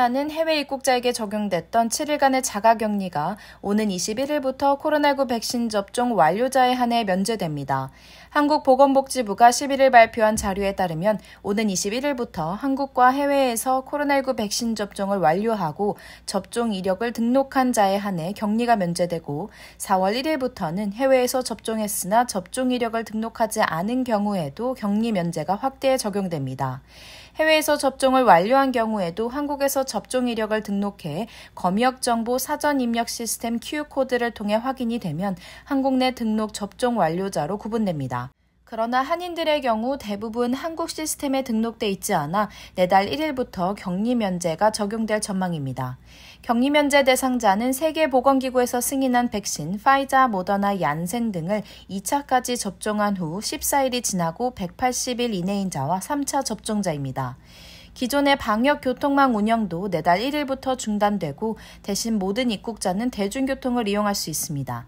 코로나는 해외 입국자에게 적용됐던 7일간의 자가격리가 오는 21일부터 코로나19 백신 접종 완료자에 한해 면제됩니다. 한국보건복지부가 11일 발표한 자료에 따르면 오는 21일부터 한국과 해외에서 코로나19 백신 접종을 완료하고 접종 이력을 등록한 자에 한해 격리가 면제되고 4월 1일부터는 해외에서 접종했으나 접종 이력을 등록하지 않은 경우에도 격리 면제가 확대 적용됩니다. 해외에서 접종을 완료한 경우에도 한국에서 접종 이력을 등록해 검역 정보 사전 입력 시스템 Q코드를 통해 확인이 되면 한국 내 등록 접종 완료자로 구분됩니다. 그러나 한인들의 경우 대부분 한국 시스템에 등록돼 있지 않아 내달 1일부터 격리 면제가 적용될 전망입니다. 격리 면제 대상자는 세계보건기구에서 승인한 백신 파이자, 모더나, 얀센 등을 2차까지 접종한 후 14일이 지나고 180일 이내인 자와 3차 접종자입니다. 기존의 방역 교통망 운영도 내달 1일부터 중단되고 대신 모든 입국자는 대중교통을 이용할 수 있습니다.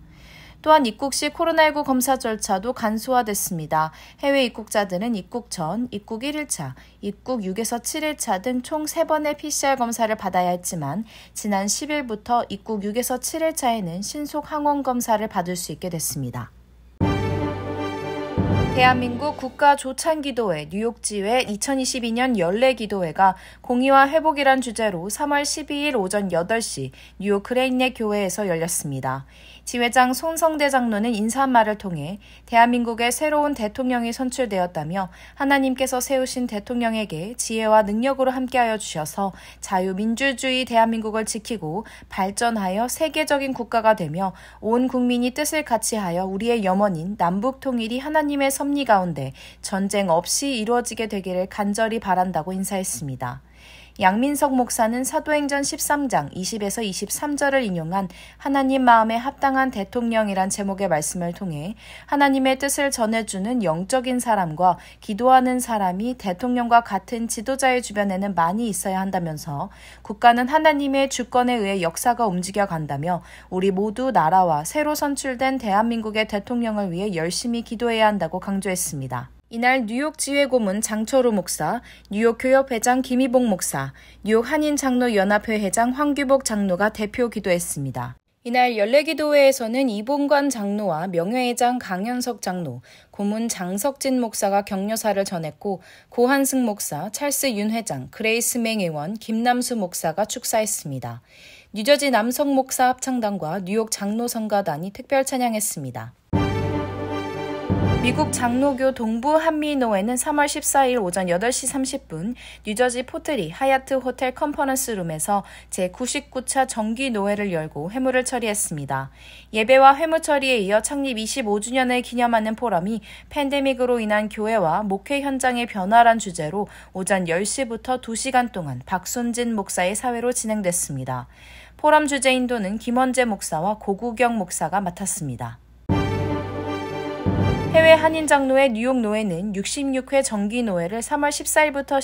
또한 입국 시 코로나19 검사 절차도 간소화됐습니다. 해외 입국자들은 입국 전, 입국 1일차, 입국 6에서 7일차 등 총 3번의 PCR 검사를 받아야 했지만 지난 10일부터 입국 6에서 7일차에는 신속 항원 검사를 받을 수 있게 됐습니다. 대한민국 국가 조찬기도회 뉴욕지회 2022년 연례기도회가 공의와 회복이란 주제로 3월 12일 오전 8시 뉴욕 크레인네 교회에서 열렸습니다. 지회장 손성대 장로는 인사말을 통해 대한민국의 새로운 대통령이 선출되었다며 하나님께서 세우신 대통령에게 지혜와 능력으로 함께하여 주셔서 자유민주주의 대한민국을 지키고 발전하여 세계적인 국가가 되며 온 국민이 뜻을 같이하여 우리의 염원인 남북통일이 하나님의 선 섭리 가운데 전쟁 없이 이루어지게 되기를 간절히 바란다고 인사했습니다. 양민석 목사는 사도행전 13장 20에서 23절을 인용한 하나님 마음에 합당한 대통령이란 제목의 말씀을 통해 하나님의 뜻을 전해주는 영적인 사람과 기도하는 사람이 대통령과 같은 지도자의 주변에는 많이 있어야 한다면서 국가는 하나님의 주권에 의해 역사가 움직여 간다며 우리 모두 나라와 새로 선출된 대한민국의 대통령을 위해 열심히 기도해야 한다고 강조했습니다. 이날 뉴욕 지회고문 장철우 목사, 뉴욕 교협 회장 김희봉 목사, 뉴욕 한인 장로 연합회 회장 황규복 장로가 대표 기도했습니다. 이날 연례기도회에서는 이봉관 장로와 명예회장 강현석 장로, 고문 장석진 목사가 격려사를 전했고 고한승 목사, 찰스 윤 회장, 그레이스 맹 의원, 김남수 목사가 축사했습니다. 뉴저지 남성 목사 합창단과 뉴욕 장로 성가단이 특별 찬양했습니다. 미국 장로교 동부 한미노회는 3월 14일 오전 8시 30분 뉴저지 포트리 하얏트 호텔 컨퍼런스 룸에서 제99차 정기 노회를 열고 회무를 처리했습니다. 예배와 회무 처리에 이어 창립 25주년을 기념하는 포럼이 팬데믹으로 인한 교회와 목회 현장의 변화란 주제로 오전 10시부터 2시간 동안 박순진 목사의 사회로 진행됐습니다. 포럼 주제 인도는 김원재 목사와 고구경 목사가 맡았습니다. 해외 한인 장로회 뉴욕 노회는 66회 정기 노회를 3월 14일부터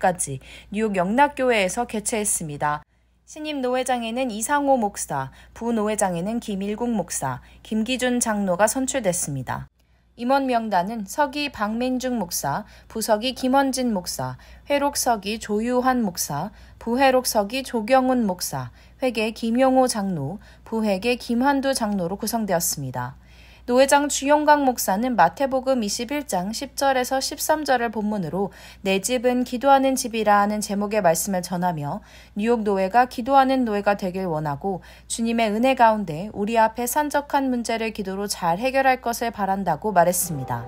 15일까지 뉴욕 영락교회에서 개최했습니다. 신임 노회장에는 이상호 목사, 부노회장에는 김일국 목사, 김기준 장로가 선출됐습니다. 임원 명단은 서기 박민중 목사, 부서기 김원진 목사, 회록서기 조유환 목사, 부회록서기 조경훈 목사, 회계 김용호 장로, 부회계 김환두 장로로 구성되었습니다. 노회장 주용강 목사는 마태복음 21장 10절에서 13절을 본문으로 내 집은 기도하는 집이라 하는 제목의 말씀을 전하며 뉴욕 노회가 기도하는 노회가 되길 원하고 주님의 은혜 가운데 우리 앞에 산적한 문제를 기도로 잘 해결할 것을 바란다고 말했습니다.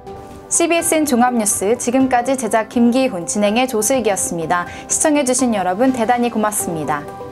CBSN 종합뉴스 지금까지 제작 김기훈 진행의 조슬기였습니다. 시청해주신 여러분 대단히 고맙습니다.